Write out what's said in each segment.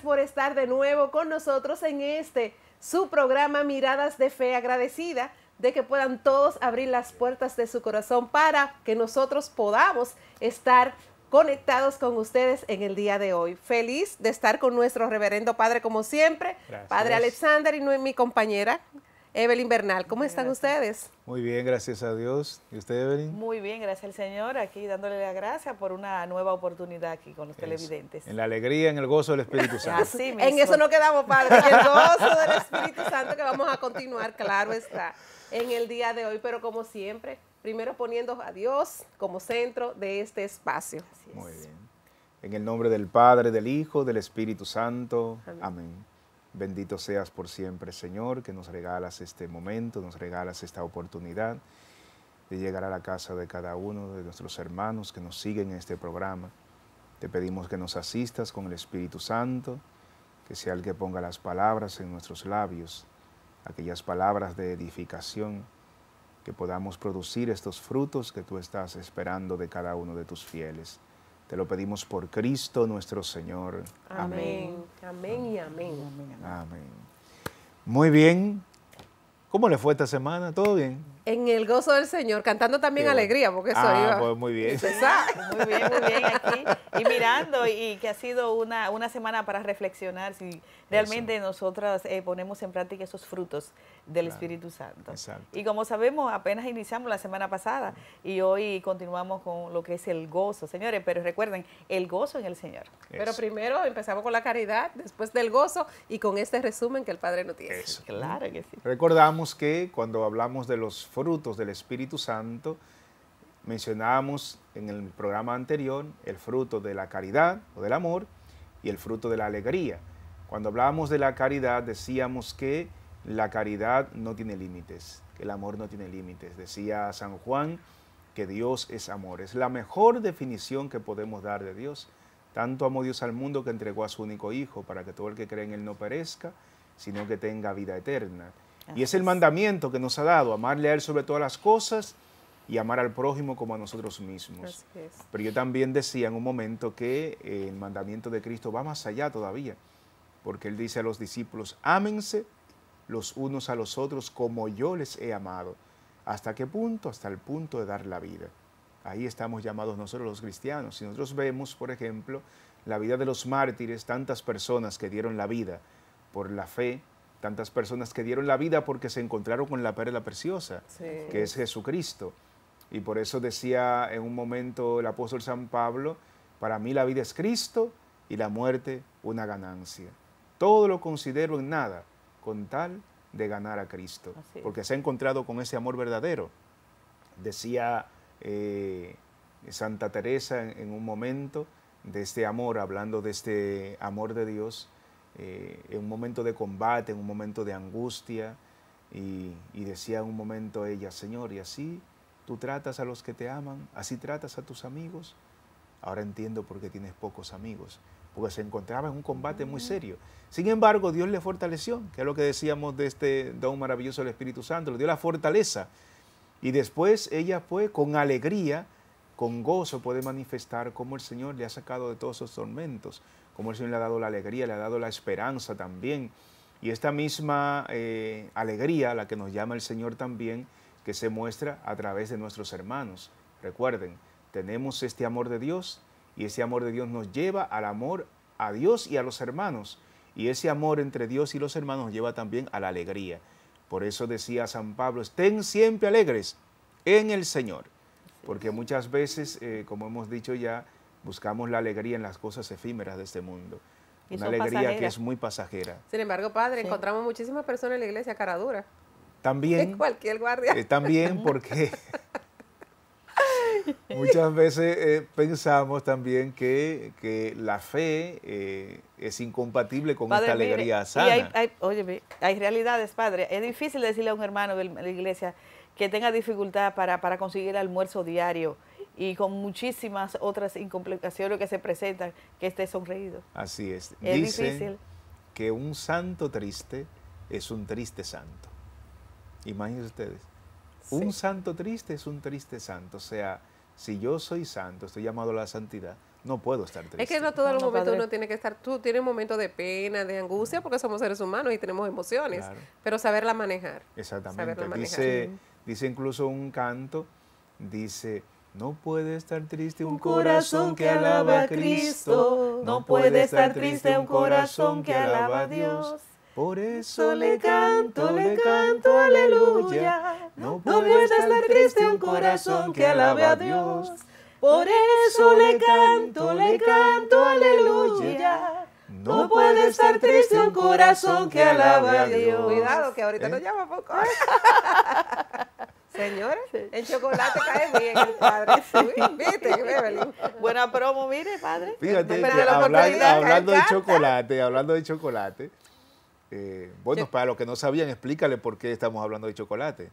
por estar de nuevo con nosotros en este su programa Miradas de Fe agradecida de que puedan todos abrir las puertas de su corazón para que nosotros podamos estar conectados con ustedes en el día de hoy. Feliz de estar con nuestro reverendo padre como siempre, padre Alexander y mi compañera Evelyn Bernal. ¿Cómo están ustedes? Muy bien, gracias a Dios. ¿Y usted, Evelyn? Muy bien, gracias al Señor, aquí dándole la gracia por una nueva oportunidad aquí con los televidentes. En la alegría, en el gozo del Espíritu Santo. Así mismo. En eso no quedamos, Padre, en el gozo del Espíritu Santo que vamos a continuar, claro está, en el día de hoy, pero como siempre, primero poniendo a Dios como centro de este espacio. Muy bien. En el nombre del Padre, del Hijo, del Espíritu Santo. Amén. Bendito seas por siempre, Señor, que nos regalas este momento, nos regalas esta oportunidad de llegar a la casa de cada uno de nuestros hermanos que nos siguen en este programa. Te pedimos que nos asistas con el Espíritu Santo, que sea el que ponga las palabras en nuestros labios, aquellas palabras de edificación, que podamos producir estos frutos que tú estás esperando de cada uno de tus fieles. Te lo pedimos por Cristo nuestro Señor. Amén. Amén, y amén. Amén. Muy bien. ¿Cómo le fue esta semana? ¿Todo bien? En el gozo del Señor, cantando también alegría, porque eso ah, Pues muy bien. Muy bien, muy bien aquí. Y mirando, y que ha sido una, una semana para reflexionar si realmente nosotras eh, ponemos en práctica esos frutos del Espíritu Santo. Exacto. Y como sabemos, apenas iniciamos la semana pasada y hoy continuamos con lo que es el gozo, señores, pero recuerden, el gozo en el Señor. Pero primero empezamos con la caridad, después del gozo y con este resumen que el Padre nos tiene. Claro que sí. Recordamos que cuando hablamos de los frutos del Espíritu Santo. Mencionábamos en el programa anterior el fruto de la caridad o del amor y el fruto de la alegría. Cuando hablábamos de la caridad decíamos que la caridad no tiene límites, que el amor no tiene límites. Decía San Juan que Dios es amor. Es la mejor definición que podemos dar de Dios. Tanto amó Dios al mundo que entregó a su único Hijo para que todo el que cree en Él no perezca, sino que tenga vida eterna. Y es el mandamiento que nos ha dado, amarle a Él sobre todas las cosas y amar al prójimo como a nosotros mismos. Pero yo también decía en un momento que el mandamiento de Cristo va más allá todavía, porque Él dice a los discípulos, ámense los unos a los otros como yo les he amado. ¿Hasta qué punto? Hasta el punto de dar la vida. Ahí estamos llamados nosotros los cristianos. Si nosotros vemos, por ejemplo, la vida de los mártires, tantas personas que dieron la vida por la fe, tantas personas que dieron la vida porque se encontraron con la perla preciosa, que es Jesucristo. Y por eso decía en un momento el apóstol San Pablo, para mí la vida es Cristo y la muerte una ganancia. Todo lo considero en nada con tal de ganar a Cristo, porque se ha encontrado con ese amor verdadero. Decía eh, Santa Teresa en un momento de este amor, hablando de este amor de Dios, eh, en un momento de combate, en un momento de angustia, y, decía en un momento ella, Señor, y así tú tratas a los que te aman, así tratas a tus amigos. Ahora entiendo por qué tienes pocos amigos, porque se encontraba en un combate muy mm. serio. Sin embargo, Dios le fortaleció, que es lo que decíamos de este don maravilloso del Espíritu Santo, le dio la fortaleza. Y después ella fue con alegría, con gozo, puede manifestar cómo el Señor le ha sacado de todos esos tormentos, como el Señor le ha dado la alegría, le ha dado la esperanza también. Y esta misma eh, alegría, la que nos llama el Señor también, que se muestra a través de nuestros hermanos. Recuerden, tenemos este amor de Dios y ese amor de Dios nos lleva al amor a Dios y a los hermanos. Y ese amor entre Dios y los hermanos lleva también a la alegría. Por eso decía San Pablo, estén siempre alegres en el Señor. Porque muchas veces, eh, como hemos dicho ya, buscamos la alegría en las cosas efímeras de este mundo. una alegría que es muy pasajera. Sin embargo, padre, encontramos muchísimas personas en la iglesia caradura. También. cualquier guardia. Eh, también porque muchas veces eh, pensamos también que, la fe eh, es incompatible con esta alegría sana. hay, realidades, padre. Es difícil decirle a un hermano de la iglesia que tenga dificultad para, conseguir el almuerzo diario y con muchísimas otras incomplicaciones que se presentan, que esté sonreído. Así es. Es difícil. Que un santo triste es un triste santo. Imagínense ustedes. Un santo triste es un triste santo. O sea, si yo soy santo, estoy llamado a la santidad, no puedo estar triste. Es que no todos los momentos uno tiene que estar, tú tienes momentos de pena, de angustia, porque somos seres humanos y tenemos emociones, pero saberla manejar. Exactamente. Dice, dice incluso un canto, dice, no puede estar triste un corazón que alaba a Cristo. No puede estar triste un corazón que alaba a Dios. Por eso le canto, le canto, aleluya. No puede estar triste un corazón que alaba a Dios. Por eso le canto, le canto, aleluya. No puede estar triste un corazón que alaba a Dios. Cuidado, que ahorita ¿Eh? nos llama poco. Señora, el chocolate cae bien el padre. Buena promo, mire, padre. Fíjate, hablando, de chocolate, hablando de chocolate, eh, bueno, para los que no sabían, explícale por qué estamos hablando de chocolate.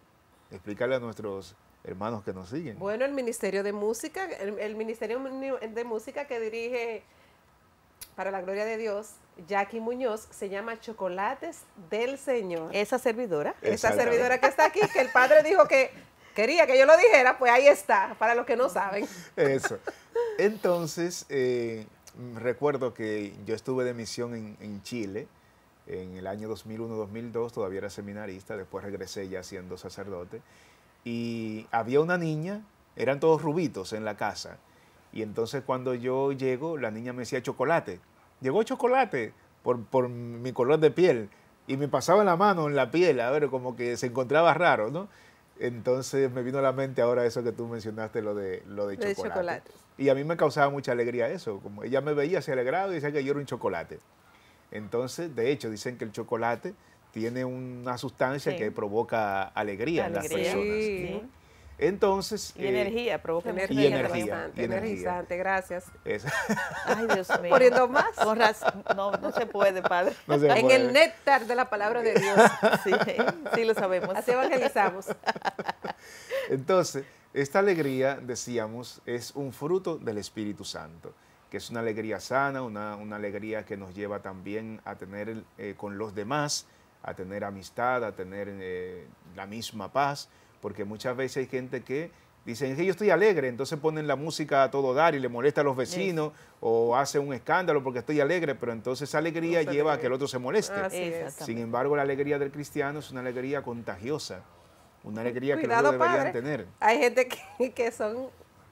Explícale a nuestros hermanos que nos siguen. Bueno, el Ministerio de Música, el Ministerio de Música que dirige, para la gloria de Dios, Jackie Muñoz, se llama Chocolates del Señor. Esa servidora. Esa servidora que está aquí, que el padre dijo que quería que yo lo dijera, pues ahí está, para los que no saben. Eso. Entonces, eh, recuerdo que yo estuve de misión en, en Chile en el año 2001-2002, todavía era seminarista, después regresé ya siendo sacerdote, y había una niña, eran todos rubitos en la casa, y entonces cuando yo llego, la niña me decía chocolate llegó chocolate por, mi color de piel y me pasaba la mano en la piel, a ver, como que se encontraba raro, ¿no? Entonces me vino a la mente ahora eso que tú mencionaste, lo de, lo de, chocolate. Y a mí me causaba mucha alegría eso, como ella me veía, se alegrado y decía que yo era un chocolate. Entonces, de hecho, dicen que el chocolate tiene una sustancia que provoca alegría, en las personas. Entonces. Y eh, energía, provoca energía. energía. gracias. Ay, Dios mío. Poniendo más. no, no se puede, padre. en el néctar de la palabra de Dios. Sí, sí lo sabemos. Así evangelizamos. Entonces, esta alegría, decíamos, es un fruto del Espíritu Santo que es una alegría sana, una, una alegría que nos lleva también a tener eh, con los demás, a tener amistad, a tener eh, la misma paz, porque muchas veces hay gente que dicen, que yo estoy alegre, entonces ponen la música a todo dar y le molesta a los vecinos o hace un escándalo porque estoy alegre, pero entonces esa alegría lleva a que el otro se moleste. Ah, Sin embargo, la alegría del cristiano es una alegría contagiosa, una alegría que no deberían tener. Hay gente que, que son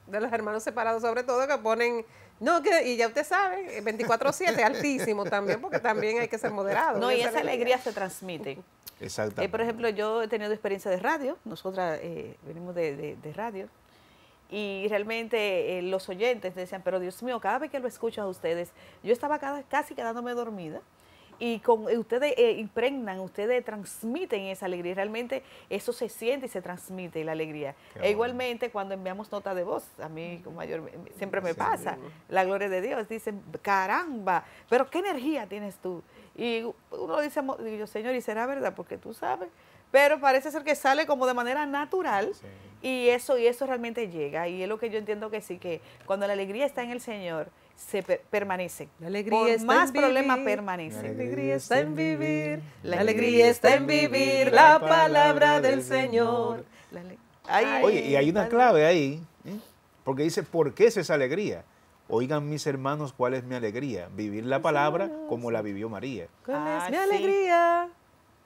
de los hermanos separados sobre todo que ponen... No, que, y ya usted sabe, 24-7, altísimo también, porque también hay que ser moderado. No, y esa alegría se transmite. Exactamente. Eh, por ejemplo, yo he tenido experiencia de radio, nosotras eh, venimos de, radio, y realmente eh, los oyentes decían, pero Dios mío, cada vez que lo escucho a ustedes, yo estaba casi quedándome dormida. Y con ustedes impregnan, ustedes transmiten esa alegría. Realmente eso se siente y se transmite la alegría. E igualmente cuando enviamos nota de voz, a mí como mayor siempre me pasa, la gloria de Dios, dicen, caramba, pero qué energía tienes tú. Y uno dice, yo, señor, ¿y será verdad? Porque tú sabes. Pero parece ser que sale como de manera natural y eso y eso realmente llega. Y es lo que yo entiendo que sí, que cuando la alegría está en el Señor, se permanece. La alegría Por más problemas permanece. La alegría está en vivir. La alegría está en vivir la palabra del Señor. Oye, y hay una clave ahí, ¿eh? porque dice, ¿por qué es esa alegría? Oigan mis hermanos cuál es mi alegría. Vivir la palabra como la vivió María. ¿Cuál es ah, mi alegría?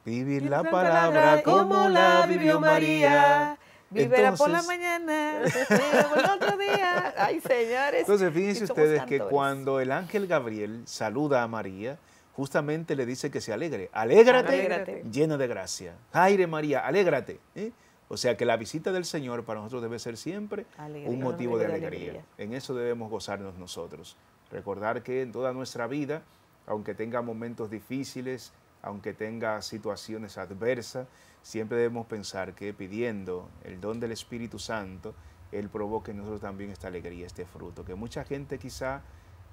Vivir la palabra como la vivió María. Vivirá por la mañana, por el otro día. Ay, señores. Entonces, fíjense ustedes que cuando el ángel Gabriel saluda a María, justamente le dice que se alegre. Alégrate, alégrate. llena de gracia. Aire María, alégrate. ¿eh? O sea que la visita del Señor para nosotros debe ser siempre un motivo de alegría. En eso debemos gozarnos nosotros. Recordar que en toda nuestra vida, aunque tenga momentos difíciles, aunque tenga situaciones adversas, siempre debemos pensar que pidiendo el don del Espíritu Santo, Él provoque en nosotros también esta alegría, este fruto. Que mucha gente quizá,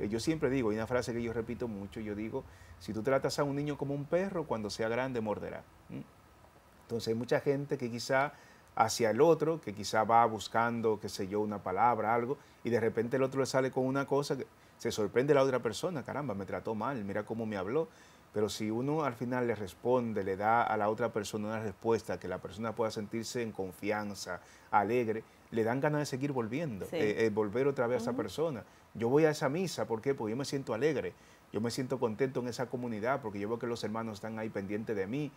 eh, yo siempre digo, y una frase que yo repito mucho, yo digo, si tú tratas a un niño como un perro, cuando sea grande morderá. Entonces hay mucha gente que quizá hacia el otro, que quizá va buscando, qué sé yo, una palabra, algo, y de repente el otro le sale con una cosa que se sorprende la otra persona, caramba, me trató mal, mira cómo me habló. Pero si uno al final le responde, le da a la otra persona una respuesta que la persona pueda sentirse en confianza, alegre, le dan ganas de seguir volviendo, de eh, eh, volver otra vez a esa persona. Yo voy a esa misa, ¿por qué? Porque yo me siento alegre, yo me siento contento en esa comunidad, porque yo veo que los hermanos están ahí pendientes de mí,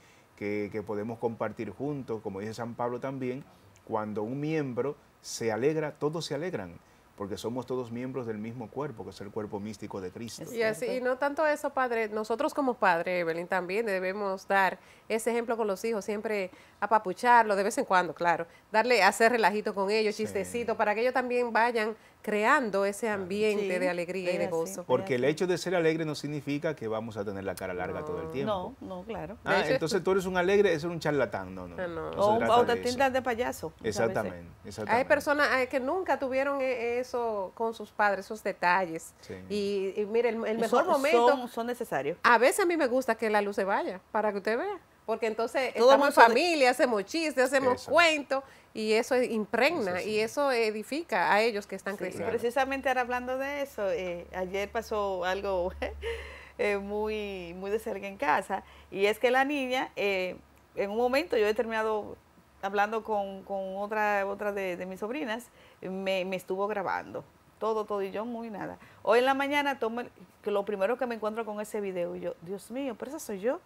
que, podemos compartir juntos, como dice San Pablo también, cuando un miembro se alegra, todos se alegran porque somos todos miembros del mismo cuerpo, que es el cuerpo místico de Cristo. Y, así, y no tanto eso, padre, nosotros como padre, Evelyn, también debemos dar ese ejemplo con los hijos, siempre apapucharlo de vez en cuando, claro, darle, hacer relajito con ellos, chistecito, para que ellos también vayan creando ese ambiente de alegría y de gozo. Porque el hecho de ser alegre no significa que vamos a tener la cara larga todo el tiempo. No, no, claro. Ah, entonces tú eres un alegre, es un charlatán, no, no. Ah, o, te tildas de payaso. Exactamente, Hay personas eh, que nunca tuvieron eh, eso con sus padres, esos detalles. Y, mire, el, mejor momento... Son, necesarios. A veces a mí me gusta que la luz se vaya, para que usted vea porque entonces Todo estamos en familia, hacemos chistes, hacemos cuentos y eso impregna y eso edifica a ellos que están creciendo. Precisamente ahora hablando de eso, eh, ayer pasó algo eh, muy, muy de cerca en casa y es que la niña, eh, en un momento yo he terminado hablando con, otra, otra de, mis sobrinas, me, estuvo grabando. Todo, todo, y yo muy nada. Hoy en la mañana, tomo, que lo primero que me encuentro con ese video, y yo, Dios mío, pero esa soy yo.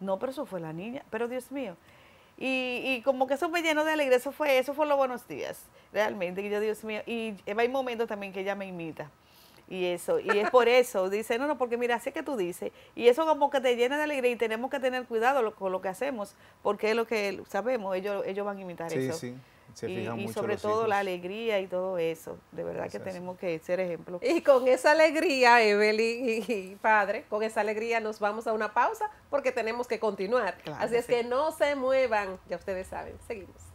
No, pero eso fue la niña. Pero Dios mío, y, y, como que eso me llenó de alegría, eso fue, eso fue los buenos días, realmente. Y yo, Dios mío, y hay momentos también que ella me imita. Y eso, y es por eso, dice, no, no, porque mira, sé que tú dices, y eso como que te llena de alegría y tenemos que tener cuidado con lo que hacemos, porque es lo que sabemos, ellos, ellos van a imitar sí, eso. Sí y, sobre todo la alegría y todo eso. De verdad que tenemos que ser ejemplo. Y con esa alegría, Evelyn y, padre, con esa alegría nos vamos a una pausa porque tenemos que continuar. así es que no se muevan, ya ustedes saben, seguimos.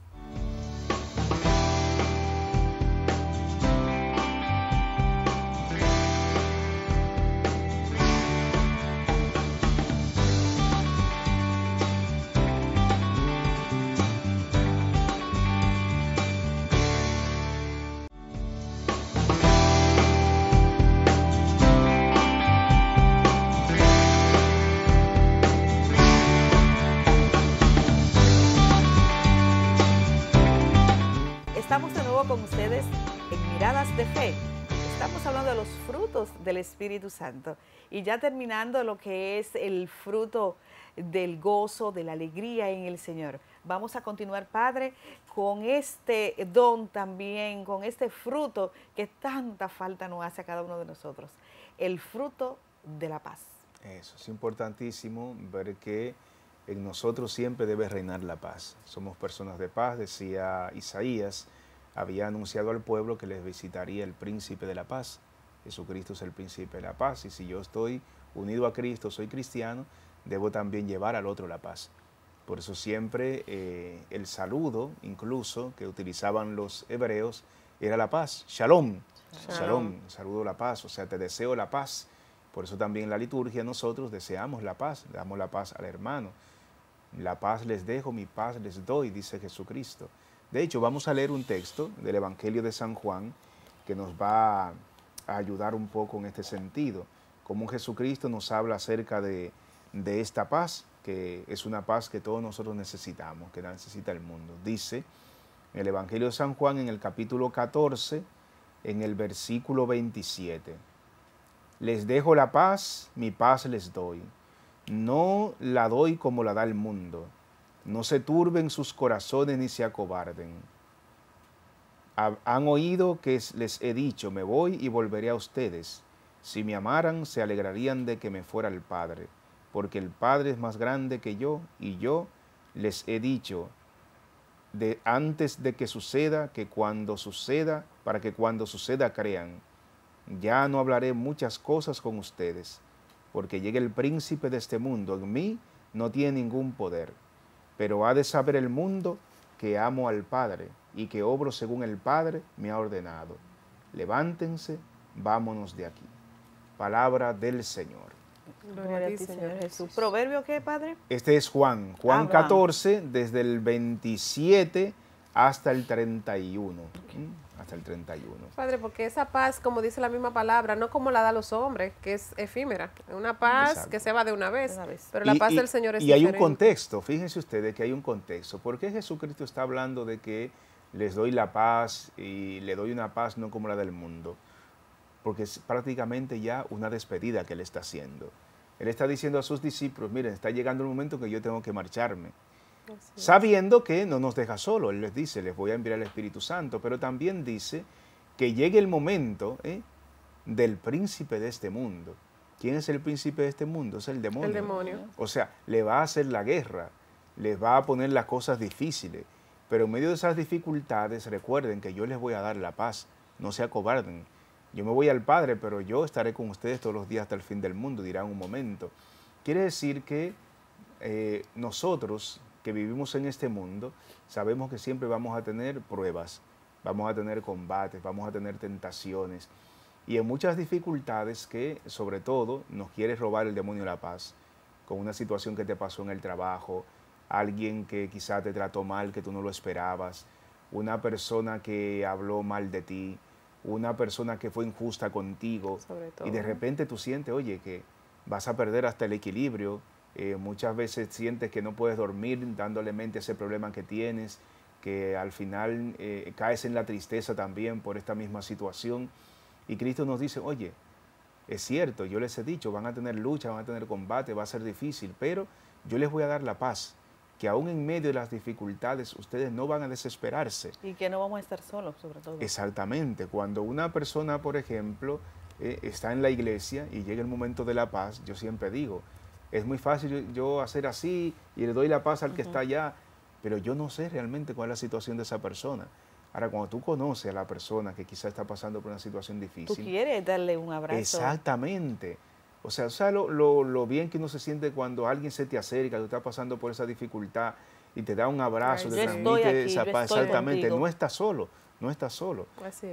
Espíritu Santo. Y ya terminando lo que es el fruto del gozo, de la alegría en el Señor. Vamos a continuar, Padre, con este don también, con este fruto que tanta falta nos hace a cada uno de nosotros, el fruto de la paz. Eso es importantísimo ver que en nosotros siempre debe reinar la paz. Somos personas de paz, decía Isaías, había anunciado al pueblo que les visitaría el príncipe de la paz. Jesucristo es el príncipe de la paz y si yo estoy unido a Cristo, soy cristiano, debo también llevar al otro la paz. Por eso siempre eh, el saludo, incluso, que utilizaban los hebreos, era la paz, shalom, shalom, saludo la paz, o sea, te deseo la paz. Por eso también en la liturgia nosotros deseamos la paz, damos la paz al hermano. La paz les dejo, mi paz les doy, dice Jesucristo. De hecho, vamos a leer un texto del Evangelio de San Juan que nos va a ayudar un poco en este sentido. Como Jesucristo nos habla acerca de, esta paz, que es una paz que todos nosotros necesitamos, que necesita el mundo. Dice en el Evangelio de San Juan en el capítulo 14, en el versículo 27. Les dejo la paz, mi paz les doy. No la doy como la da el mundo. No se turben sus corazones ni se acobarden han oído que les he dicho, me voy y volveré a ustedes. Si me amaran, se alegrarían de que me fuera el Padre, porque el Padre es más grande que yo, y yo les he dicho, de antes de que suceda, que cuando suceda, para que cuando suceda crean. Ya no hablaré muchas cosas con ustedes, porque llega el príncipe de este mundo, en mí no tiene ningún poder, pero ha de saber el mundo que amo al Padre y que obro según el Padre me ha ordenado. Levántense, vámonos de aquí. Palabra del Señor. Gloria a ti, Señor Jesús. ¿Proverbio qué, Padre? Este es Juan, Juan 14, ah, desde el 27 hasta el 31. Hasta el 31. Padre, porque esa paz, como dice la misma palabra, no como la da los hombres, que es efímera. Una paz que se va de una vez. Pero la paz del Señor es Y hay un contexto, fíjense ustedes que hay un contexto. ¿Por qué Jesucristo está hablando de que les doy la paz y le doy una paz no como la del mundo, porque es prácticamente ya una despedida que Él está haciendo. Él está diciendo a sus discípulos, miren, está llegando el momento que yo tengo que marcharme. Sabiendo que no nos deja solo, Él les dice, les voy a enviar el Espíritu Santo, pero también dice que llegue el momento ¿eh? del príncipe de este mundo. ¿Quién es el príncipe de este mundo? Es el demonio. El demonio. O sea, le va a hacer la guerra, les va a poner las cosas difíciles, pero en medio de esas dificultades, recuerden que yo les voy a dar la paz, no se acobarden. Yo me voy al Padre, pero yo estaré con ustedes todos los días hasta el fin del mundo, dirán un momento. Quiere decir que eh, nosotros que vivimos en este mundo, sabemos que siempre vamos a tener pruebas, vamos a tener combates, vamos a tener tentaciones y en muchas dificultades que sobre todo nos quiere robar el demonio la paz, con una situación que te pasó en el trabajo, alguien que quizá te trató mal, que tú no lo esperabas, una persona que habló mal de ti, una persona que fue injusta contigo y de repente tú sientes, oye, que vas a perder hasta el equilibrio, eh, muchas veces sientes que no puedes dormir dándole mente a ese problema que tienes, que al final eh, caes en la tristeza también por esta misma situación. Y Cristo nos dice, oye, es cierto, yo les he dicho, van a tener lucha, van a tener combate, va a ser difícil, pero yo les voy a dar la paz que aún en medio de las dificultades ustedes no van a desesperarse. Y que no vamos a estar solos, sobre todo. Exactamente. Cuando una persona, por ejemplo, eh, está en la iglesia y llega el momento de la paz, yo siempre digo, es muy fácil yo hacer así y le doy la paz al que está allá, pero yo no sé realmente cuál es la situación de esa persona. Ahora, cuando tú conoces a la persona que quizá está pasando por una situación difícil. Tú quieres darle un abrazo. Exactamente. O sea, o lo, lo, bien que uno se siente cuando alguien se te acerca, tú estás pasando por esa dificultad y te da un abrazo, te transmite esa paz? Exactamente, no estás solo, no estás solo.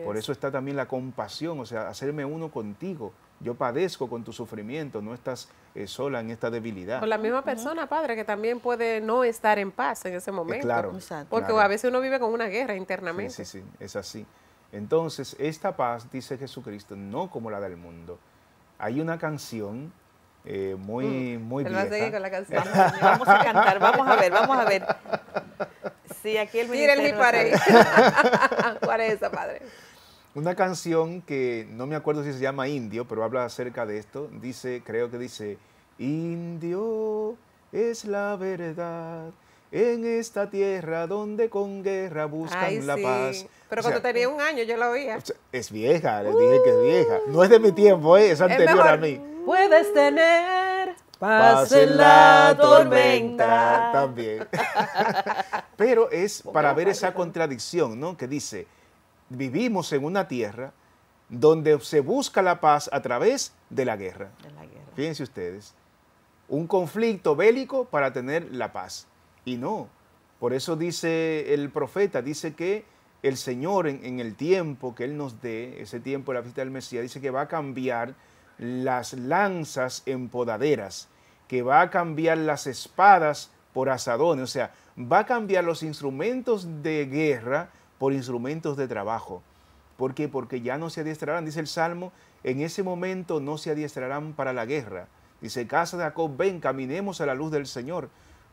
Por eso está también la compasión, o sea, hacerme uno contigo. Yo padezco con tu sufrimiento, no estás eh, sola en esta debilidad. Con la misma persona, padre, que también puede no estar en paz en ese momento. claro. Porque a veces uno vive con una guerra internamente. sí, sí, es así. Entonces, esta paz, dice Jesucristo, no como la del mundo, hay una canción eh, muy, mm, muy vieja. a seguir con la canción. Vamos, a cantar, vamos a ver, vamos a ver. Sí, aquí el Miren mi pared. ¿Cuál es esa, padre? Una canción que no me acuerdo si se llama Indio, pero habla acerca de esto. Dice, creo que dice, Indio es la verdad en esta tierra donde con guerra buscan la paz. Pero cuando tenía un año yo la oía. Es vieja, les dije que es vieja. No es de mi tiempo, eh, es anterior a mí. Puedes tener paz en la tormenta. También. Pero es para ver esa contradicción, ¿no? Que dice, vivimos en una tierra donde se busca la paz a través de la guerra. De la guerra. Fíjense ustedes, un conflicto bélico para tener la paz. Y no, por eso dice el profeta, dice que el Señor en, el tiempo que Él nos dé, ese tiempo de la fiesta del Mesías, dice que va a cambiar las lanzas en podaderas, que va a cambiar las espadas por asadones, o sea, va a cambiar los instrumentos de guerra por instrumentos de trabajo. ¿Por qué? Porque ya no se adiestrarán, dice el Salmo, en ese momento no se adiestrarán para la guerra. Dice, casa de Jacob, ven, caminemos a la luz del Señor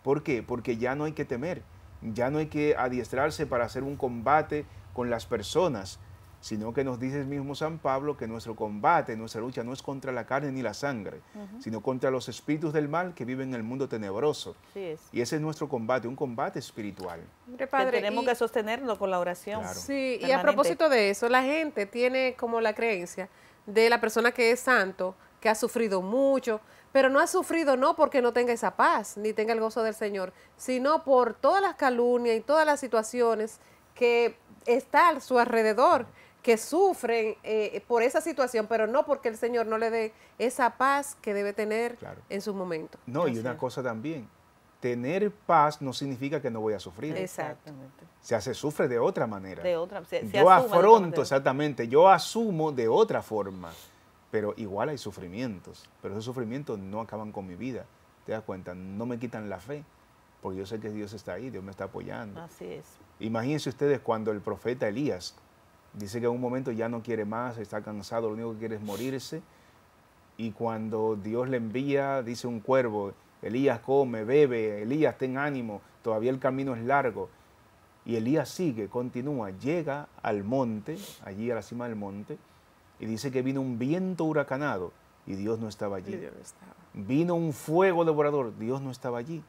¿Por qué? Porque ya no hay que temer, ya no hay que adiestrarse para hacer un combate con las personas, sino que nos dice el mismo San Pablo que nuestro combate, nuestra lucha no es contra la carne ni la sangre, sino contra los espíritus del mal que viven en el mundo tenebroso. Y ese es nuestro combate, un combate espiritual. padre, tenemos que sostenerlo con la oración. Sí, y a propósito de eso, la gente tiene como la creencia de la persona que es santo, que ha sufrido mucho, pero no ha sufrido no porque no tenga esa paz, ni tenga el gozo del Señor, sino por todas las calumnias y todas las situaciones que está a su alrededor, que sufren eh, por esa situación, pero no porque el Señor no le dé esa paz que debe tener en su momento. No, y una cosa también, tener paz no significa que no voy a sufrir. Exactamente. Se hace sufre de otra manera. yo afronto exactamente, yo asumo de otra forma pero igual hay sufrimientos, pero esos sufrimientos no acaban con mi vida, te das cuenta, no me quitan la fe, porque yo sé que Dios está ahí, Dios me está apoyando. Así es. Imagínense ustedes cuando el profeta Elías dice que en un momento ya no quiere más, está cansado, lo único que quiere es morirse, y cuando Dios le envía, dice un cuervo, Elías come, bebe, Elías ten ánimo, todavía el camino es largo. Y Elías sigue, continúa, llega al monte, allí a la cima del monte, y dice que vino un viento huracanado y Dios no estaba allí. Vino un fuego devorador, Dios no estaba allí.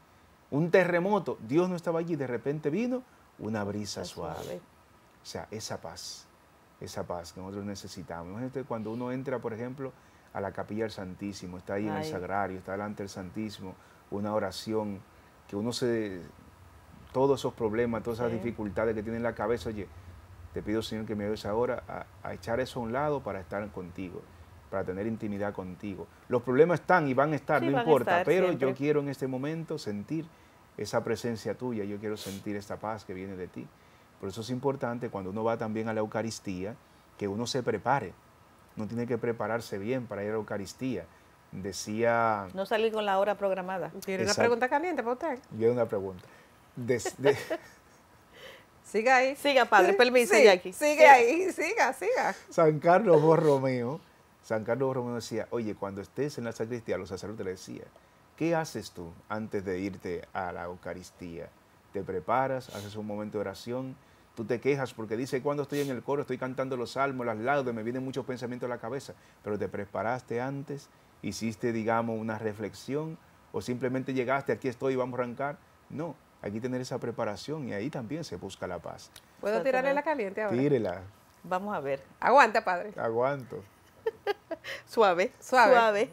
Un terremoto, Dios no estaba allí. De repente vino una brisa suave. O sea, esa paz, esa paz que nosotros necesitamos. Imagínate cuando uno entra, por ejemplo, a la capilla del Santísimo, está ahí en el sagrario, está delante del Santísimo, una oración, que uno se... Todos esos problemas, todas esas dificultades que tiene en la cabeza, oye, te pido, Señor, que me ayudes ahora a, echar eso a un lado para estar contigo, para tener intimidad contigo. Los problemas están y van a estar, no importa, pero yo quiero en este momento sentir esa presencia tuya, yo quiero sentir esta paz que viene de ti. Por eso es importante cuando uno va también a la Eucaristía, que uno se prepare. No tiene que prepararse bien para ir a la Eucaristía. Decía... No salí con la hora programada. ¿Tiene una pregunta caliente para usted? Yo una pregunta. Desde... Siga ahí. Siga, padre, permiso, sí, Sigue ahí, siga, siga. San Carlos Borromeo, San Carlos Borromeo decía, oye, cuando estés en la sacristía, los sacerdotes le decían, ¿qué haces tú antes de irte a la Eucaristía? Te preparas, haces un momento de oración, tú te quejas porque dice, cuando estoy en el coro, estoy cantando los salmos, las laudes, me vienen muchos pensamientos a la cabeza, pero te preparaste antes, hiciste, digamos, una reflexión o simplemente llegaste, aquí estoy, vamos a arrancar. No, hay que tener esa preparación y ahí también se busca la paz. ¿Puedo tirarle la caliente ahora? Tírela. Vamos a ver. Aguanta, padre. Aguanto. suave, suave.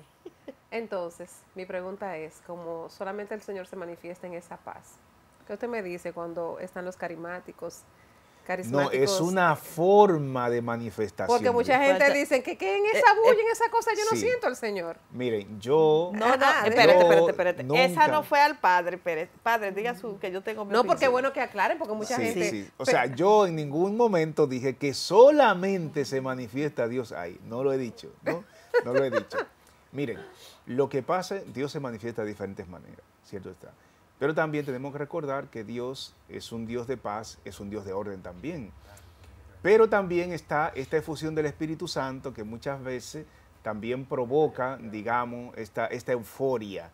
Entonces, mi pregunta es, como solamente el Señor se manifiesta en esa paz, ¿qué usted me dice cuando están los carimáticos? No, es una forma de manifestación. Porque mucha gente dice que, en eh, esa eh, bulla, en esa cosa, yo no siento al Señor. Miren, yo. No, ah, no, ah, espérate, espérate, espérate. Esa no fue al Padre, Padre, diga su, que yo tengo. no, porque bueno que aclaren, porque mucha sí, gente. Sí. O sea, yo en ningún momento dije que solamente se manifiesta Dios ahí. No lo he dicho, ¿no? No lo he dicho. Miren, lo que pasa, Dios se manifiesta de diferentes maneras, ¿cierto está? Pero también tenemos que recordar que Dios es un Dios de paz, es un Dios de orden también. Pero también está esta efusión del Espíritu Santo que muchas veces también provoca, digamos, esta, esta euforia.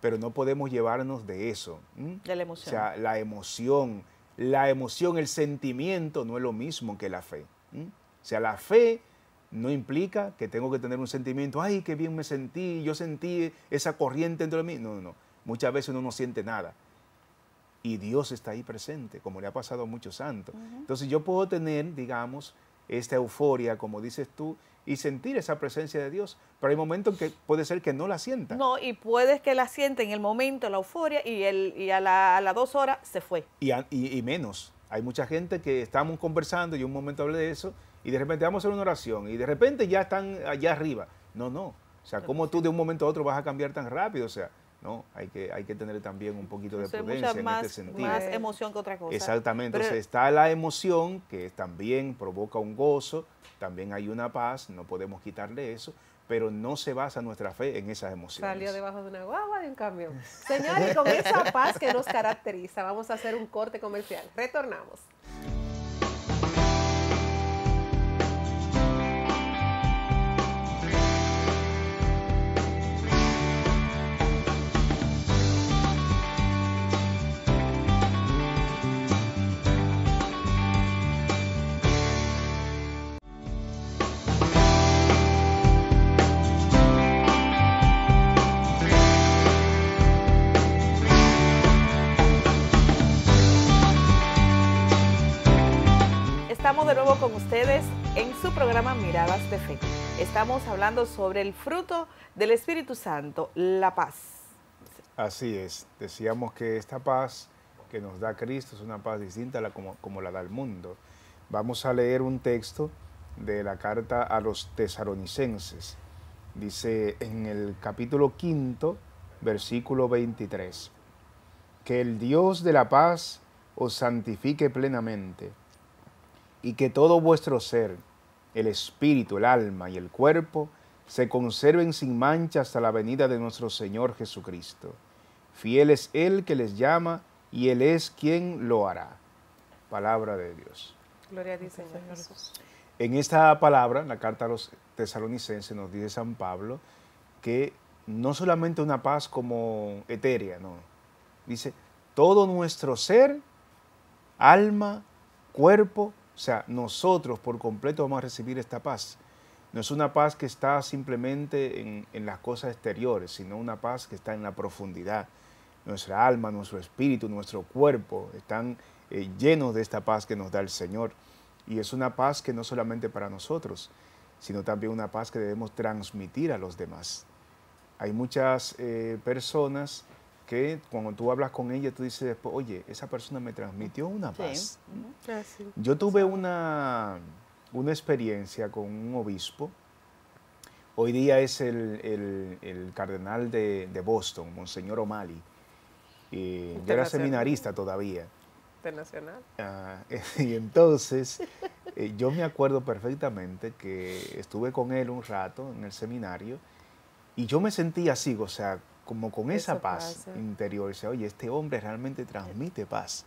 Pero no podemos llevarnos de eso. De la emoción. O sea, la emoción, la emoción, el sentimiento no es lo mismo que la fe. O sea, la fe no implica que tengo que tener un sentimiento, ay, qué bien me sentí, yo sentí esa corriente dentro de mí. No, no, no Muchas veces uno no siente nada. Y Dios está ahí presente, como le ha pasado a muchos santos. Entonces yo puedo tener, digamos, esta euforia, como dices tú, y sentir esa presencia de Dios. Pero hay momentos que puede ser que no la sienta. No, y puedes que la sienta en el momento, la euforia, y, el, a las dos horas se fue. Y, menos. Hay mucha gente que estamos conversando, y un momento hablé de eso, y de repente vamos a hacer una oración, y de repente ya están allá arriba. No, no. O sea, ¿cómo tú de un momento a otro vas a cambiar tan rápido? O sea, ¿no? Hay que, hay que tener también un poquito de prudencia en este sentido. Más emoción que otra cosa. Exactamente. Entonces está la emoción que también provoca un gozo, también hay una paz, no podemos quitarle eso, pero no se basa nuestra fe en esas emociones. Salió debajo de una guagua de un camión. Señores, con esa paz que nos caracteriza, vamos a hacer un corte comercial. Retornamos. ustedes en su programa Miradas de Fe. Estamos hablando sobre el fruto del Espíritu Santo, la paz. Así es, decíamos que esta paz que nos da Cristo es una paz distinta a la como, la da el mundo. Vamos a leer un texto de la carta a los tesaronicenses. Dice en el capítulo quinto, versículo 23, que el Dios de la paz os santifique plenamente y que todo vuestro ser, el espíritu, el alma y el cuerpo, se conserven sin mancha hasta la venida de nuestro Señor Jesucristo. Fiel es Él que les llama y Él es quien lo hará. Palabra de Dios. Gloria a Dios, Señor Jesús. En esta palabra, la carta a los tesalonicenses, nos dice San Pablo que no solamente una paz como etérea, no. Dice, todo nuestro ser, alma, cuerpo, o sea, nosotros por completo vamos a recibir esta paz. No es una paz que está simplemente en, las cosas exteriores, sino una paz que está en la profundidad. Nuestra alma, nuestro espíritu, nuestro cuerpo están eh, llenos de esta paz que nos da el Señor. Y es una paz que no solamente para nosotros, sino también una paz que debemos transmitir a los demás. Hay muchas eh, personas que cuando tú hablas con ella, tú dices después, oye, esa persona me transmitió una paz. Yo tuve una, una experiencia con un obispo, hoy día es el, cardenal de, Boston, Monseñor O'Malley. yo era seminarista todavía. Internacional. Ah, y entonces, eh, yo me acuerdo perfectamente que estuve con él un rato en el seminario y yo me sentía así, o sea, como con esa, paz interior. oye, este hombre realmente transmite paz.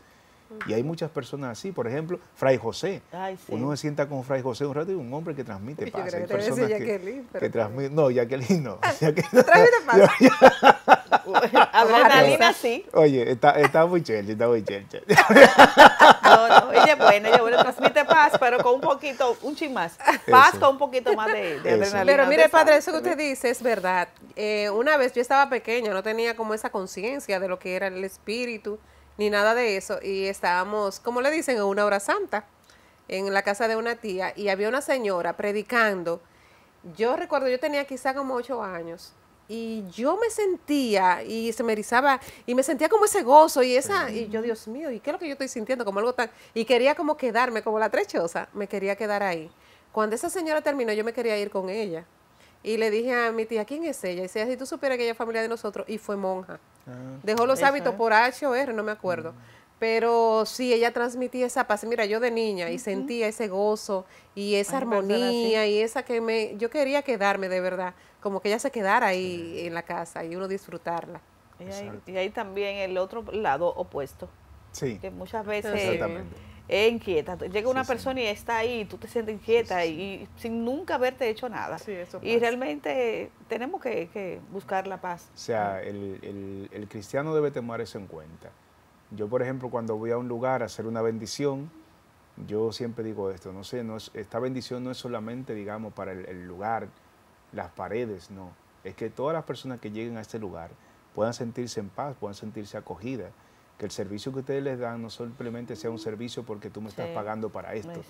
Y hay muchas personas así, por ejemplo, Fray José. Uno se sienta con Fray José un rato y un hombre que transmite paz. Yo creo que, personas que, que transmiten. No, Jacqueline no. transmite paz. Adrenalina sí. Oye, está, está muy chévere, está muy chévere. no, no, ella es buena, ella transmite paz, pero con un poquito, un ching más. Paz con un poquito más de, adrenalina. Pero mire, padre, eso que usted dice es verdad. Eh, una vez yo estaba pequeño, no tenía como esa conciencia de lo que era el espíritu, ni nada de eso, y estábamos, como le dicen, en una hora santa, en la casa de una tía, y había una señora predicando. Yo recuerdo, yo tenía quizá como ocho años, y yo me sentía y se me erizaba y me sentía como ese gozo y esa y yo Dios mío y qué es lo que yo estoy sintiendo como algo tan y quería como quedarme como la trechosa me quería quedar ahí cuando esa señora terminó yo me quería ir con ella y le dije a mi tía quién es ella y decía si tú supieras que ella es familia de nosotros y fue monja ah, dejó los hábitos por H o R no me acuerdo mm. Pero sí, ella transmitía esa paz. Mira, yo de niña y sentía ese gozo y esa armonía y esa que me yo quería quedarme de verdad como que ella se quedara ahí en la casa y uno disfrutarla. Y ahí también el otro lado opuesto. Sí. Que muchas veces es inquieta. Llega una persona y está ahí, y tú te sientes inquieta y, sin nunca haberte hecho nada. Eso y realmente tenemos que, buscar la paz. O sea, el, cristiano debe tomar eso en cuenta. Yo, por ejemplo, cuando voy a un lugar a hacer una bendición, yo siempre digo esto, no sé, no esta bendición no es solamente, digamos, para el lugar, las paredes, no. Es que todas las personas que lleguen a este lugar puedan sentirse en paz, puedan sentirse acogidas, que el servicio que ustedes les dan no simplemente sea un servicio porque tú me estás pagando para esto,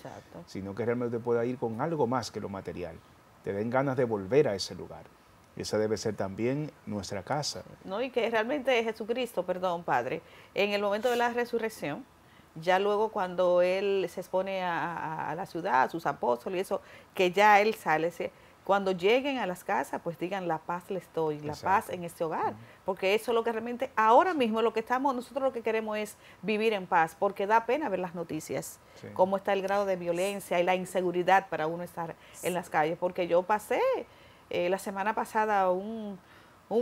sino que realmente te pueda ir con algo más que lo material. Te den ganas de volver a ese lugar. Esa debe ser también nuestra casa. No, y que realmente Jesucristo, perdón, Padre, en el momento de la resurrección, ya luego cuando Él se expone a, la ciudad, a sus apóstoles y eso, que ya Él sale, cuando lleguen a las casas, pues digan la paz les doy, la paz en este hogar, porque eso es lo que realmente ahora mismo lo que estamos, nosotros lo que queremos es vivir en paz, porque da pena ver las noticias, cómo está el grado de violencia y la inseguridad para uno estar en las calles, porque yo pasé eh, la semana pasada un,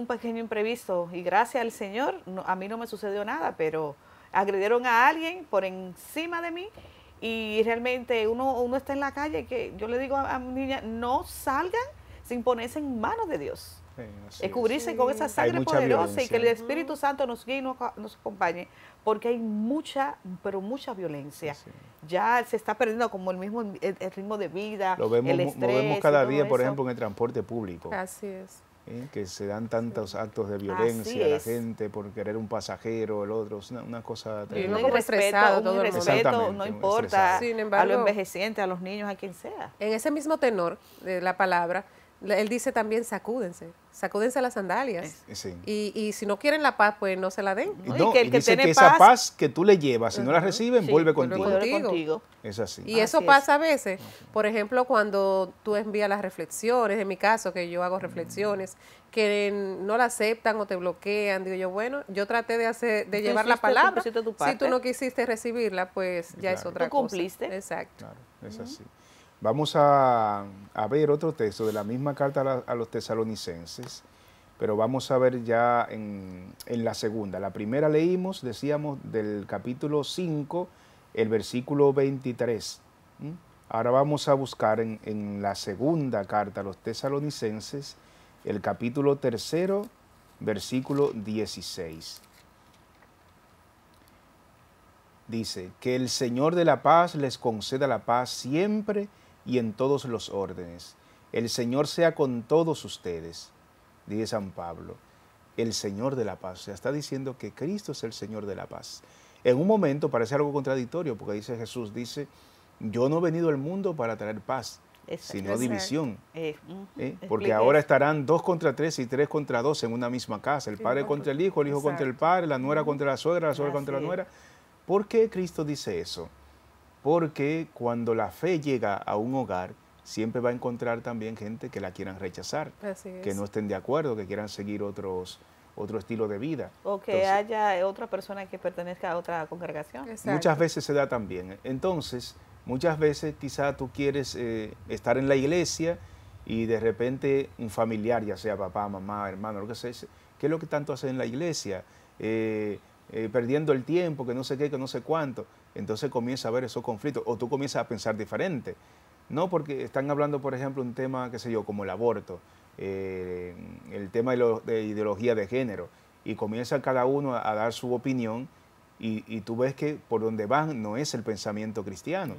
pequeño imprevisto y gracias al Señor a mí no me sucedió nada, pero agredieron a alguien por encima de mí y realmente uno, uno está en la calle que yo le digo a, mi niña no salgan sin ponerse en manos de Dios. es cubrirse con esa sangre poderosa y que el Espíritu Santo nos guíe y nos, acompañe, porque hay mucha, pero mucha violencia. Ya se está perdiendo como el mismo el, ritmo de vida, Lo vemos, Lo cada día, por ejemplo, en el transporte público. Así es. ¿eh? que se dan tantos actos de violencia a la gente por querer un pasajero, el otro, una, cosa tremenda. Y no importa a lo envejeciente, a los niños, a quien sea. En ese mismo tenor de la palabra, él dice también sacúdense sacúdense las sandalias. Eh, y, y, si no quieren la paz, pues no se la den. dice que esa paz que tú le llevas, si no la reciben, vuelve, contigo. Es así. Y eso pasa a veces. Por ejemplo, cuando tú envías las reflexiones, en mi caso, que yo hago reflexiones, que no la aceptan o te bloquean, digo yo, bueno, yo traté de hacer de llevar la palabra. si tú no quisiste recibirla, pues ya es otra cosa. ¿Tú cumpliste. Exacto. es así. Vamos a, ver otro texto de la misma carta a, los tesalonicenses, pero vamos a ver ya en, la segunda. La primera leímos, decíamos, del capítulo 5, el versículo 23. Ahora vamos a buscar en, en, la segunda carta a los tesalonicenses, el capítulo tercero, versículo 16. Dice, que el Señor de la paz les conceda la paz siempre y en todos los órdenes. El Señor sea con todos ustedes, dice San Pablo, el Señor de la paz. O sea, está diciendo que Cristo es el Señor de la paz. En un momento parece algo contradictorio, porque dice Jesús, dice, yo no he venido al mundo para traer paz, sino división. Eh, ¿eh? Porque ahora estarán dos contra tres y tres contra dos en una misma casa, el padre contra el pues, hijo, el hijo contra el padre, la nuera contra la suegra, la suegra contra la nuera. ¿Por qué Cristo dice eso? porque cuando la fe llega a un hogar, siempre va a encontrar también gente que la quieran rechazar, que no estén de acuerdo, que quieran seguir otros otro estilo de vida. O que haya otra persona que pertenezca a otra congregación. Muchas veces se da también. Entonces, muchas veces quizá tú quieres eh, estar en la iglesia y de repente un familiar, ya sea papá, mamá, hermano, lo que sea, ¿qué es lo que tanto hace en la iglesia? Eh, eh, perdiendo el tiempo, que no sé qué, que no sé cuánto. Entonces comienza a haber esos conflictos o tú comienzas a pensar diferente. No porque están hablando, por ejemplo, un tema, qué sé yo, como el aborto, eh, el tema de, ideología de género, y comienza cada uno a, dar su opinión y, tú ves que por donde van no es el pensamiento cristiano.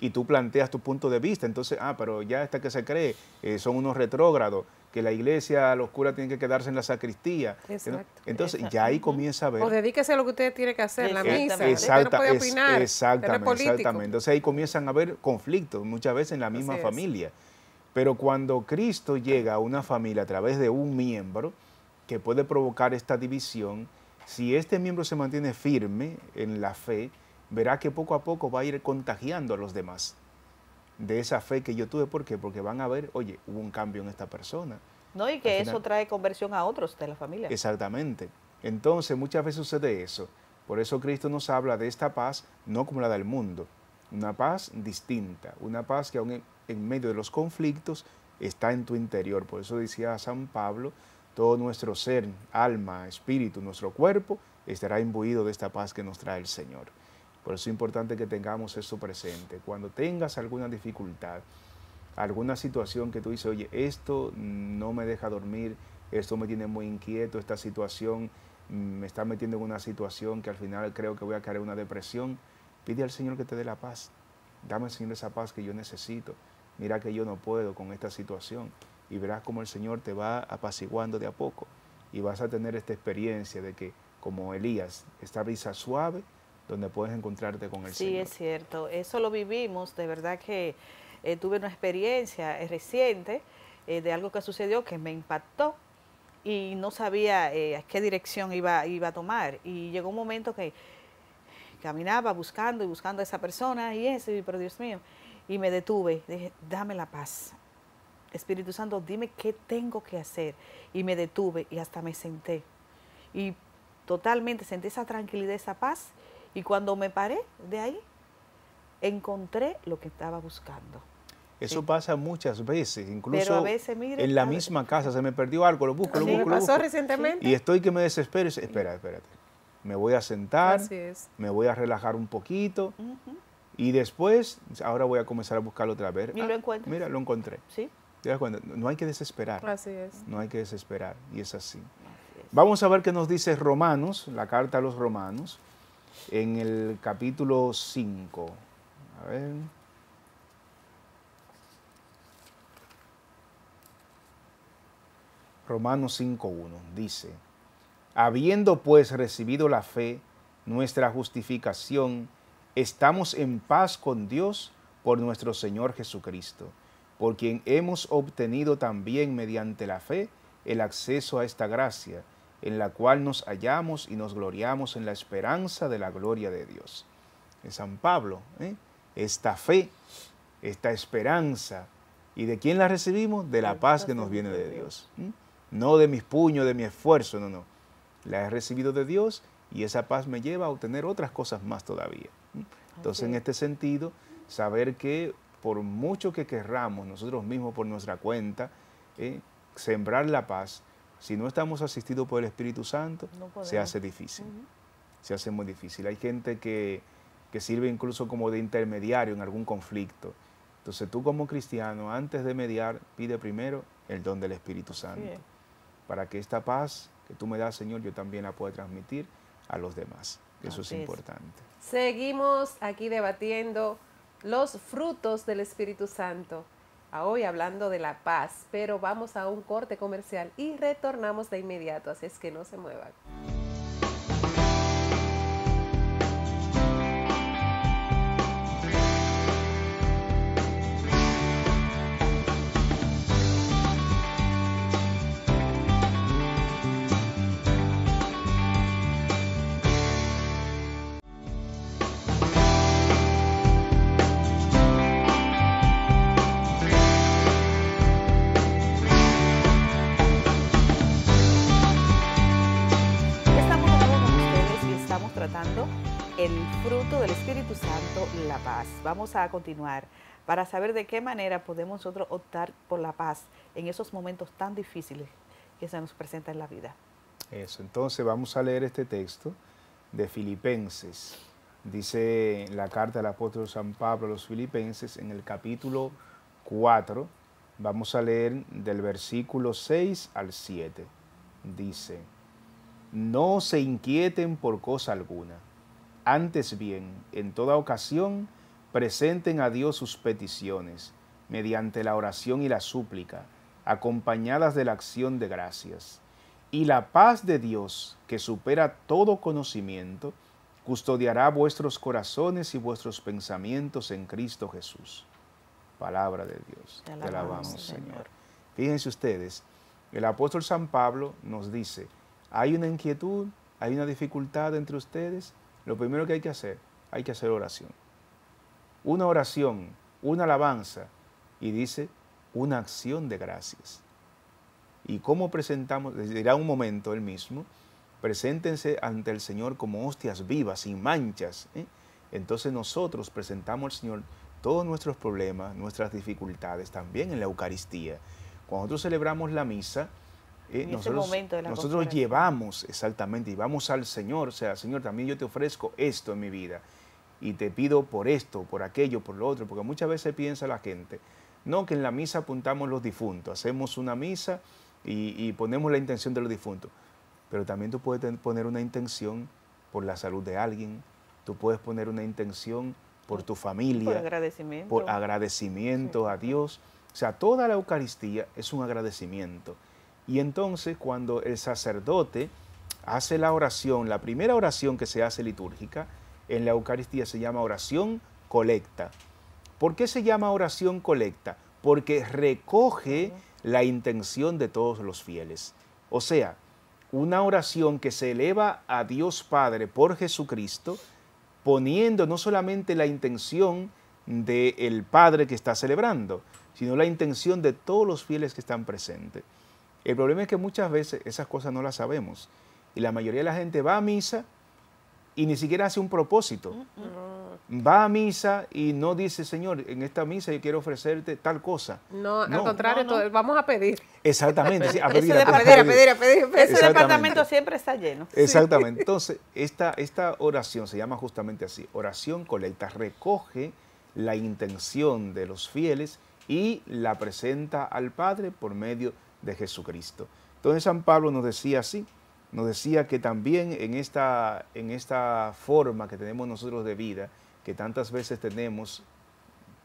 Y tú planteas tu punto de vista, entonces, ah, pero ya hasta que se cree, eh, son unos retrógrados que la iglesia, los curas tiene que quedarse en la sacristía. Exacto, Entonces ya ahí comienza a ver. O dedíquese a lo que usted tiene que hacer, la misa. exactamente, exactamente. Entonces ahí comienzan a haber conflictos, muchas veces en la misma familia. Pero cuando Cristo llega a una familia a través de un miembro que puede provocar esta división, si este miembro se mantiene firme en la fe, verá que poco a poco va a ir contagiando a los demás de esa fe que yo tuve. ¿Por qué? Porque van a ver, oye, hubo un cambio en esta persona. No, y que eso trae conversión a otros de la familia. Exactamente. Entonces, muchas veces sucede eso. Por eso Cristo nos habla de esta paz, no como la del mundo, una paz distinta, una paz que aún en medio de los conflictos está en tu interior. Por eso decía San Pablo, todo nuestro ser, alma, espíritu, nuestro cuerpo, estará imbuido de esta paz que nos trae el Señor. Por eso es importante que tengamos eso presente. Cuando tengas alguna dificultad, alguna situación que tú dices, oye, esto no me deja dormir, esto me tiene muy inquieto, esta situación me está metiendo en una situación que al final creo que voy a caer en una depresión, pide al Señor que te dé la paz. Dame, Señor, esa paz que yo necesito. Mira que yo no puedo con esta situación. Y verás como el Señor te va apaciguando de a poco. Y vas a tener esta experiencia de que, como Elías, esta brisa suave donde puedes encontrarte con el sí, Señor. Sí, es cierto. Eso lo vivimos. De verdad que eh, tuve una experiencia eh, reciente eh, de algo que sucedió que me impactó y no sabía a qué dirección iba, iba a tomar. Y llegó un momento que caminaba buscando y buscando a esa persona y ese, pero Dios mío. Y me detuve. Dije, dame la paz. Espíritu Santo, dime qué tengo que hacer. Y me detuve y hasta me senté. Y totalmente sentí esa tranquilidad, esa paz y cuando me paré de ahí, encontré lo que estaba buscando. Eso pasa muchas veces, incluso en la misma casa, se me perdió algo, lo busco, lo busco. Me pasó recientemente. Y estoy que me desespero y espera, espérate, me voy a sentar, me voy a relajar un poquito y después, ahora voy a comenzar a buscarlo otra vez. Y lo ah, encuentro. Mira, lo encontré. Sí. ¿Te das No hay que desesperar. Así es. No hay que desesperar y es así. Vamos a ver qué nos dice Romanos, la carta a los Romanos en el capítulo 5. A ver. Romanos 5.1 dice, habiendo pues recibido la fe, nuestra justificación, estamos en paz con Dios por nuestro Señor Jesucristo, por quien hemos obtenido también mediante la fe el acceso a esta gracia en la cual nos hallamos y nos gloriamos en la esperanza de la gloria de Dios. En San Pablo, ¿eh? esta fe, esta esperanza, ¿y de quién la recibimos? De la paz que nos viene de Dios. No de mis puños, de mi esfuerzo, no, no. La he recibido de Dios y esa paz me lleva a obtener otras cosas más todavía. Entonces, en este sentido, saber que por mucho que querramos nosotros mismos por nuestra cuenta, ¿eh? sembrar la paz, si no estamos asistidos por el Espíritu Santo, se hace difícil. Se hace muy difícil. Hay gente que, que sirve incluso como de intermediario en algún conflicto. Entonces tú como cristiano, antes de mediar, pide primero el don del Espíritu Santo, para que esta paz que tú me das, Señor, yo también la pueda transmitir a los demás. Eso es importante. Seguimos aquí debatiendo los frutos del Espíritu Santo hoy hablando de la paz, pero vamos a un corte comercial y retornamos de inmediato, así es que no se muevan. la paz. Vamos a continuar para saber de qué manera podemos nosotros optar por la paz en esos momentos tan difíciles que se nos presentan en la vida. Eso, entonces vamos a leer este texto de Filipenses. Dice la carta del apóstol San Pablo a los Filipenses en el capítulo 4. Vamos a leer del versículo 6 al 7. Dice, no se inquieten por cosa alguna antes bien, en toda ocasión, presenten a Dios sus peticiones, mediante la oración y la súplica, acompañadas de la acción de gracias. Y la paz de Dios, que supera todo conocimiento, custodiará vuestros corazones y vuestros pensamientos en Cristo Jesús. Palabra de Dios. Te alabamos, Señor. Fíjense ustedes, el apóstol San Pablo nos dice, hay una inquietud, hay una dificultad entre ustedes, lo primero que hay que hacer, hay que hacer oración. Una oración, una alabanza y dice una acción de gracias. ¿Y cómo presentamos? Dirá un momento él mismo, preséntense ante el Señor como hostias vivas, sin manchas. ¿eh? Entonces nosotros presentamos al Señor todos nuestros problemas, nuestras dificultades, también en la Eucaristía. Cuando nosotros celebramos la misa, ¿eh? nosotros, momento nosotros llevamos, exactamente, y vamos al Señor, o sea, Señor, también yo te ofrezco esto en mi vida y te pido por esto, por aquello, por lo otro, porque muchas veces piensa la gente, no, que en la misa apuntamos los difuntos, hacemos una misa y, ponemos la intención de los difuntos, pero también tú puedes poner una intención por la salud de alguien, tú puedes poner una intención por tu familia, por agradecimiento, por agradecimiento a Dios, o sea, toda la Eucaristía es un agradecimiento. Y entonces cuando el sacerdote hace la oración, la primera oración que se hace litúrgica en la Eucaristía se llama oración colecta. ¿Por qué se llama oración colecta? Porque recoge la intención de todos los fieles. O sea, una oración que se eleva a Dios Padre por Jesucristo, poniendo no solamente la intención del Padre que está celebrando, sino la intención de todos los fieles que están presentes. El problema es que muchas veces esas cosas no las sabemos. Y la mayoría de la gente va a misa y ni siquiera hace un propósito. Va a misa y no dice, Señor, en esta misa yo quiero ofrecerte tal cosa. No, al contrario, vamos a pedir. Exactamente, a pedir. a pedir, a pedir, Ese departamento siempre está lleno. Exactamente. Entonces, esta, esta oración se llama justamente así, oración colecta, recoge la intención de los fieles y la presenta al Padre por medio de Jesucristo. Entonces San Pablo nos decía así, nos decía que también en esta, en esta forma que tenemos nosotros de vida, que tantas veces tenemos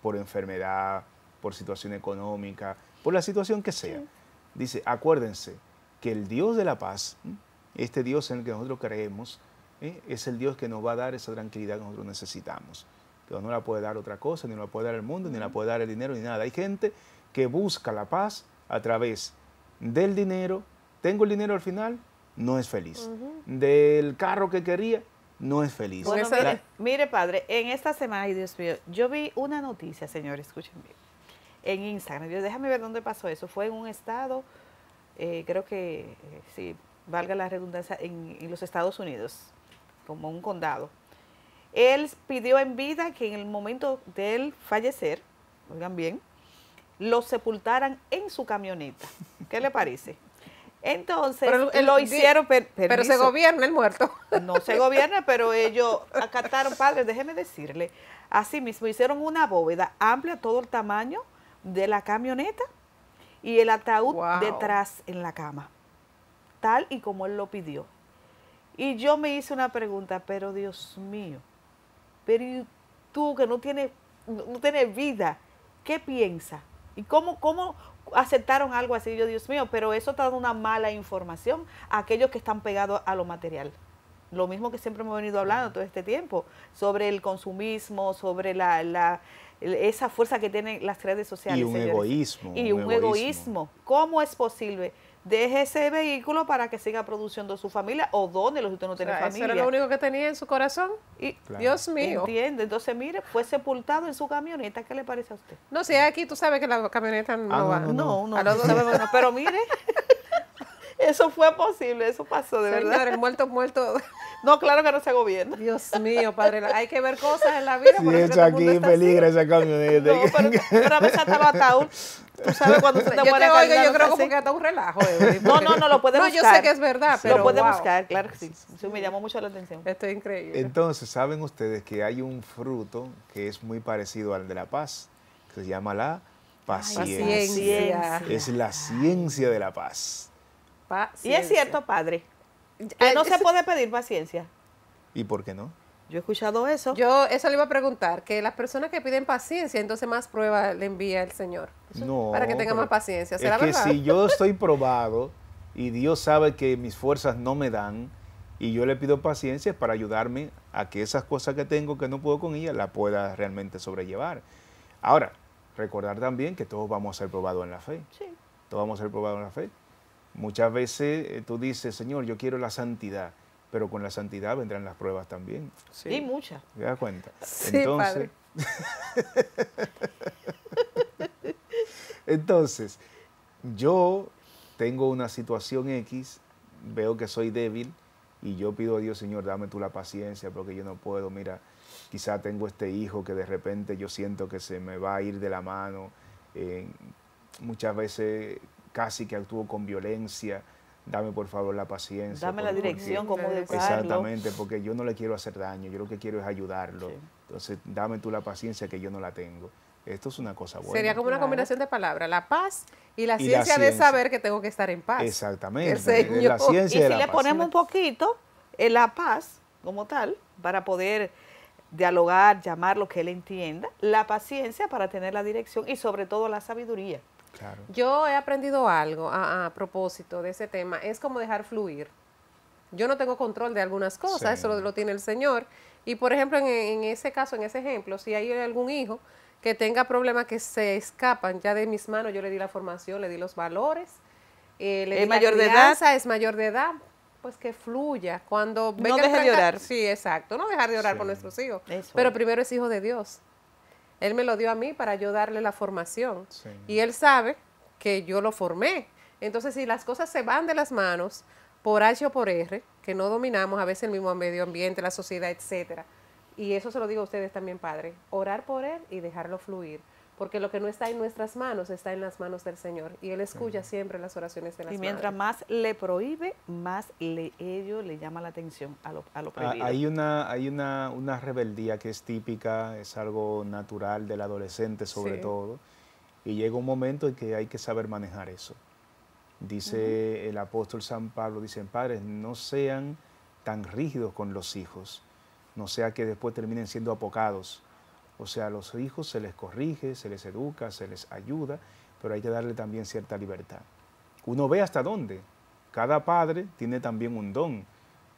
por enfermedad, por situación económica, por la situación que sea, dice, acuérdense que el Dios de la paz, este Dios en el que nosotros creemos, ¿eh? es el Dios que nos va a dar esa tranquilidad que nosotros necesitamos. Dios no la puede dar otra cosa, ni la puede dar el mundo, ni la puede dar el dinero, ni nada. Hay gente que busca la paz a través de del dinero, tengo el dinero al final, no es feliz. Del carro que quería, no es feliz. mire, padre, en esta semana, Dios mío, yo vi una noticia, señor, escuchen en Instagram. Dios déjame ver dónde pasó eso. Fue en un estado, eh, creo que, eh, si valga la redundancia, en, en los Estados Unidos, como un condado. Él pidió en vida que en el momento de él fallecer, oigan bien, lo sepultaran en su camioneta. ¿Qué le parece? Entonces, lo hicieron. pero se gobierna el muerto. No se gobierna, pero ellos acataron, padre, déjeme decirle. mismo hicieron una bóveda amplia, todo el tamaño de la camioneta y el ataúd detrás en la cama, tal y como él lo pidió. Y yo me hice una pregunta, pero Dios mío, pero tú que no tienes, no tienes vida, ¿qué piensas? ¿Y cómo, cómo, aceptaron algo así, yo Dios mío, pero eso está dando una mala información a aquellos que están pegados a lo material. Lo mismo que siempre hemos venido hablando todo este tiempo, sobre el consumismo, sobre la, esa fuerza que tienen las redes sociales. Y un egoísmo. Y un, egoísmo. ¿Cómo es posible deje ese vehículo para que siga produciendo su familia o dónelo si usted no tiene familia. Eso era lo único que tenía en su corazón. Y, Dios mío. Entiende. Entonces, mire, fue sepultado en su camioneta. ¿Qué le parece a usted? No, si aquí tú sabes que la camioneta no ah, va. No, no, no, no. pero mire. Eso fue posible, eso pasó, de verdad. muerto muerto. muerto No, claro que no se gobierna. Dios mío, padre, hay que ver cosas en la vida. Sí, hecho, aquí en peligro esa camioneta. No, pero, pero a veces hasta tú sabes cuando se te yo muere. yo creo que un relajo. Eh, no, no, no, lo puede buscar. No, yo sé que es verdad, pero Lo puedes buscar, claro que sí. Eso me llamó mucho la atención. Esto es increíble. Entonces, ¿saben ustedes que hay un fruto que es muy parecido al de la paz? Que se llama la paciencia. paciencia. Es la ciencia de la paz. Y es cierto, padre, eh, no se puede pedir paciencia. ¿Y por qué no? Yo he escuchado eso. Yo eso le iba a preguntar, que las personas que piden paciencia, entonces más prueba le envía el Señor. para que tenga más paciencia. ¿Será es que si yo estoy probado y Dios sabe que mis fuerzas no me dan y yo le pido paciencia para ayudarme a que esas cosas que tengo que no puedo con ella la pueda realmente sobrellevar. Ahora, recordar también que todos vamos a ser probados en la fe. Sí. Todos vamos a ser probados en la fe. Muchas veces eh, tú dices, Señor, yo quiero la santidad, pero con la santidad vendrán las pruebas también. Sí, muchas. ¿Te das cuenta? Sí, Entonces, padre. Entonces, yo tengo una situación X, veo que soy débil y yo pido a Dios, Señor, dame tú la paciencia porque yo no puedo, mira, quizá tengo este hijo que de repente yo siento que se me va a ir de la mano. Eh, muchas veces casi que actuó con violencia, dame por favor la paciencia. Dame la dirección, como cómo Exactamente, porque yo no le quiero hacer daño, yo lo que quiero es ayudarlo. Entonces, dame tú la paciencia que yo no la tengo. Esto es una cosa buena. Sería como una combinación de palabras, la paz y la, ciencia, de saber que tengo que estar en paz. Exactamente, la y si le ponemos un poquito, eh, la paz como tal, para poder dialogar, llamar lo que él entienda, la paciencia para tener la dirección y sobre todo la sabiduría. Yo he aprendido algo a, propósito de ese tema, es como dejar fluir. Yo no tengo control de algunas cosas, eso lo, tiene el Señor. Y por ejemplo, en, ese caso, en ese ejemplo, si hay algún hijo que tenga problemas que se escapan ya de mis manos, yo le di la formación, le di los valores. Eh, le di mayor la de edad? Es mayor de edad pues que fluya. Cuando venga no de orar. Sí, exacto. No dejar de orar por nuestros hijos. Pero primero es hijo de Dios. Él me lo dio a mí para yo darle la formación. Y él sabe que yo lo formé. Entonces, si las cosas se van de las manos por H o por R, que no dominamos a veces el mismo medio ambiente, la sociedad, etcétera. Y eso se lo digo a ustedes también, padre. Orar por él y dejarlo fluir porque lo que no está en nuestras manos está en las manos del Señor y Él escucha siempre las oraciones de las Y mientras más le prohíbe, más le, ello le llama la atención a lo, a lo ah, hay una, hay una, rebeldía que es típica, es algo natural del adolescente sobre todo, y llega un momento en que hay que saber manejar eso. Dice el apóstol San Pablo, dicen, padres, no sean tan rígidos con los hijos, no sea que después terminen siendo apocados o sea, a los hijos se les corrige, se les educa, se les ayuda, pero hay que darle también cierta libertad. Uno ve hasta dónde. Cada padre tiene también un don,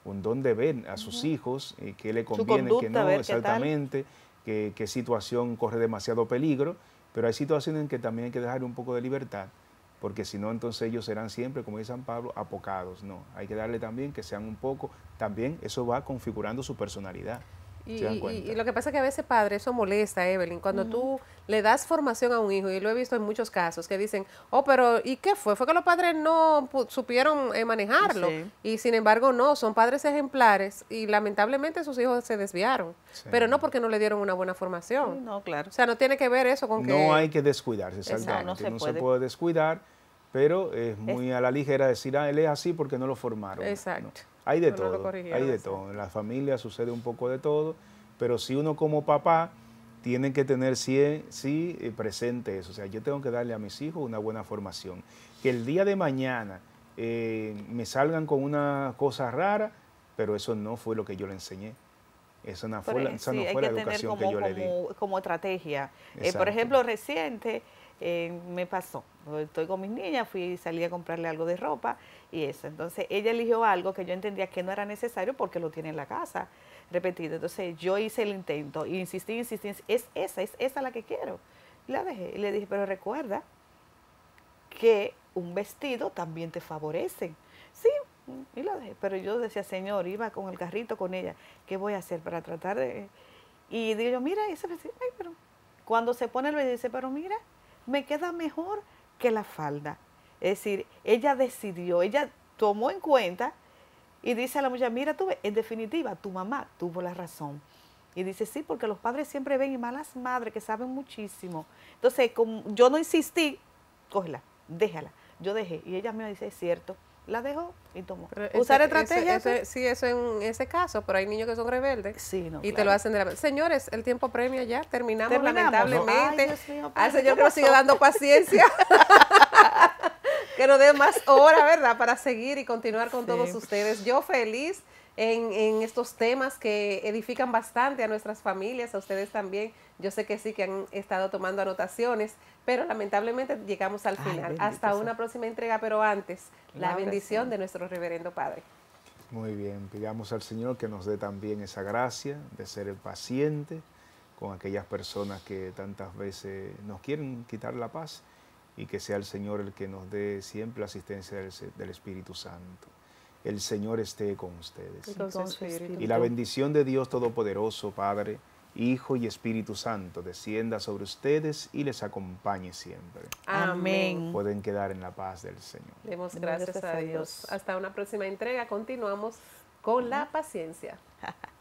un don de ver a sus hijos, eh, qué le conviene, qué no, exactamente, qué, situación corre demasiado peligro, pero hay situaciones en que también hay que dejar un poco de libertad porque si no, entonces ellos serán siempre, como dice San Pablo, apocados. No, hay que darle también que sean un poco, también eso va configurando su personalidad. Y, lo que pasa es que a veces, padre, eso molesta, Evelyn. Cuando tú le das formación a un hijo, y lo he visto en muchos casos, que dicen, oh, pero ¿y qué fue? Fue que los padres no supieron eh, manejarlo. Y sin embargo, no, son padres ejemplares y lamentablemente sus hijos se desviaron. Pero no porque no le dieron una buena formación. No, claro. O sea, no tiene que ver eso con que. No hay que descuidarse, exactamente. No se, no se puede descuidar, pero es muy a la ligera decir, ah, él es así porque no lo formaron. Exacto. Hay de todo, hay de todo. En la familia sucede un poco de todo, pero si uno como papá tiene que tener sí, eh, presente eso. O sea, yo tengo que darle a mis hijos una buena formación. Que el día de mañana eh, me salgan con una cosa rara, pero eso no fue lo que yo le enseñé. Eso no fue, esa no fue la educación que yo le di. Como estrategia. Eh, por ejemplo, reciente me pasó. Estoy con mis niñas, fui salí a comprarle algo de ropa y eso. Entonces ella eligió algo que yo entendía que no era necesario porque lo tiene en la casa, repetido. Entonces yo hice el intento y insistí, insistí, es esa, es esa la que quiero. La dejé y le dije, pero recuerda que un vestido también te favorece. Sí, y la dejé. Pero yo decía, señor, iba con el carrito con ella, ¿qué voy a hacer para tratar de...? Y digo, mira, ese vestido, ay, pero... Cuando se pone el vestido, dice, pero mira, me queda mejor que la falda. Es decir, ella decidió, ella tomó en cuenta y dice a la mujer, mira tú, en definitiva, tu mamá tuvo la razón. Y dice, sí, porque los padres siempre ven y malas madres que saben muchísimo. Entonces, como yo no insistí, cógela, déjala. Yo dejé. Y ella me dice, es cierto. La dejó y tomó. Usar estrategias estrategia. sí, eso en ese caso, pero hay niños que son rebeldes. Sí, y te lo hacen de la Señores, el tiempo premia ya, terminamos, lamentablemente. Ay, Al Señor que sigue dando paciencia. que nos dé más hora, ¿verdad? Para seguir y continuar con todos ustedes. Yo feliz en, estos temas que edifican bastante a nuestras familias, a ustedes también. Yo sé que sí que han estado tomando anotaciones, pero lamentablemente llegamos al final. Hasta una próxima entrega, pero antes, la, bendición de nuestro reverendo Padre. Muy bien, pidamos al Señor que nos dé también esa gracia de ser el paciente con aquellas personas que tantas veces nos quieren quitar la paz y que sea el Señor el que nos dé siempre la asistencia del, Espíritu Santo. El Señor esté con ustedes. Y, la bendición de Dios Todopoderoso, Padre, Hijo y Espíritu Santo, descienda sobre ustedes y les acompañe siempre. Amén. Pueden quedar en la paz del Señor. Demos gracias a Dios. Hasta una próxima entrega. Continuamos con la paciencia.